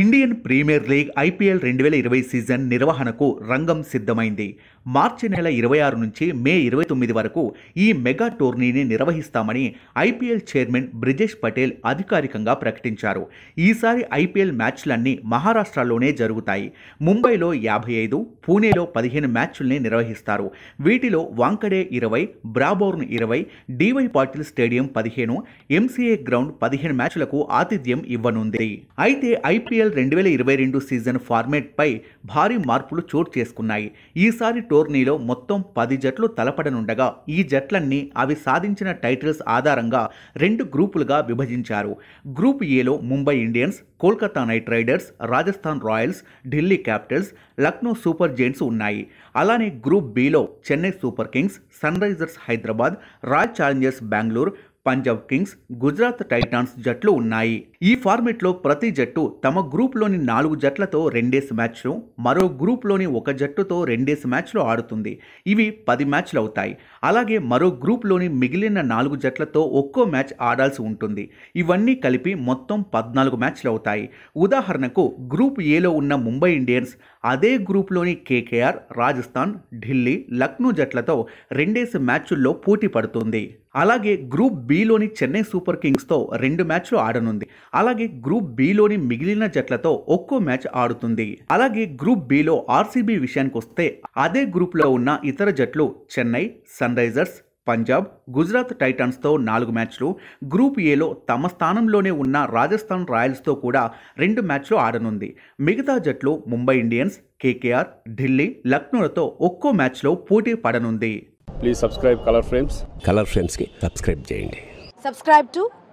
Indian premier league IPL రెండు వేల ఇరవై సీజన్ నిర్వహణకు రంగం సిద్ధమైంది మార్చి నెల ఇరవై ఆరు నుంచి మే ఇరవై తొమ్మిది వరకు ఈ మెగా టోర్నీని నిర్వహిస్తామని ఐపీఎల్ చైర్మన్ బ్రిజేష్ పటేల్ అధికారికంగా ప్రకటించారు ఈసారి ఐపీఎల్ మ్యాచ్లన్నీ మహారాష్ట్రలోనే జరుగుతాయి ముంబైలో యాభై ఐదు పూణేలో పదిహేను మ్యాచ్ల్ని నిర్వహిస్తారు వీటిలో వాంకడే ఇరవై బ్రాబోర్న్ ఇరవై డివై పాటిల్ స్టేడియం పదిహేను ఎంసీఏ గ్రౌండ్ పదిహేను మ్యాచ్లకు ఆతిథ్యం ఇవ్వనుంది అయితే ఐపీఎల్ ఐపీఎల్ రెండు వేల ఇరవై రెండు సీజన్ ఫార్మేట్పై భారీ మార్పులు చోటు చేసుకున్నాయి ఈసారి టోర్నీలో మొత్తం పది జట్లు తలపడనుండగా ఈ జట్లన్నీ అవి సాధించిన టైటిల్స్ ఆధారంగా రెండు గ్రూపులుగా విభజించారు గ్రూప్ ఏలో Mumbai Indians Kolkata Knight Riders Rajasthan Royals Delhi Capitals Lucknow Super Giants ఉన్నాయి అలానే గ్రూప్ బిలో Chennai Super Kings Sunrisers Hyderabad Royal Challengers Bengaluru Punjab Kings Gujarat Titans జట్లు ఉన్నాయి ఈ ఫార్మేట్లో ప్రతి జట్టు తమ గ్రూప్లోని నాలుగు జట్లతో రెండేసి మ్యాచ్లు మరో గ్రూప్లోని ఒక జట్టుతో రెండేసి మ్యాచ్లు ఆడుతుంది ఇవి పది మ్యాచ్లు అవుతాయి అలాగే మరో గ్రూప్లోని మిగిలిన నాలుగు జట్లతో ఒక్కో మ్యాచ్ ఆడాల్సి ఉంటుంది ఇవన్నీ కలిపి మొత్తం పద్నాలుగు మ్యాచ్లు అవుతాయి ఉదాహరణకు గ్రూప్ ఏలో ఉన్న ముంబై ఇండియన్స్ అదే గ్రూప్లోని కేకేఆర్ రాజస్థాన్ ఢిల్లీ లక్నో జట్లతో రెండేసి మ్యాచ్ల్లో పోటీ పడుతుంది అలాగే గ్రూప్ బిలోని చెన్నై సూపర్ కింగ్స్తో రెండు మ్యాచ్లు ఆడనుంది అలాగే గ్రూప్ బిలోని మిగిలిన జట్లతో ఒక్కో మ్యాచ్ ఆడుతుంది అలాగే గ్రూప్ బిలో ఆర్సీబీ విషయానికి వస్తే అదే గ్రూప్లో ఉన్న ఇతర జట్లు చెన్నై సన్ రైజర్స్ పంజాబ్ గుజరాత్ టైటన్స్తో నాలుగు మ్యాచ్లు గ్రూప్ ఏలో తమ స్థానంలోనే ఉన్న రాజస్థాన్ రాయల్స్తో కూడా రెండు మ్యాచ్లు ఆడనుంది మిగతా జట్లు ముంబై ఇండియన్స్ కేకేఆర్ ఢిల్లీ లక్నోలతో ఒక్కో మ్యాచ్లో పోటీ పడనుంది please subscribe Colour Frames Colour ఫ్రేమ్స్కి సబ్స్క్రైబ్ చేయండి సబ్స్క్రైబ్ టు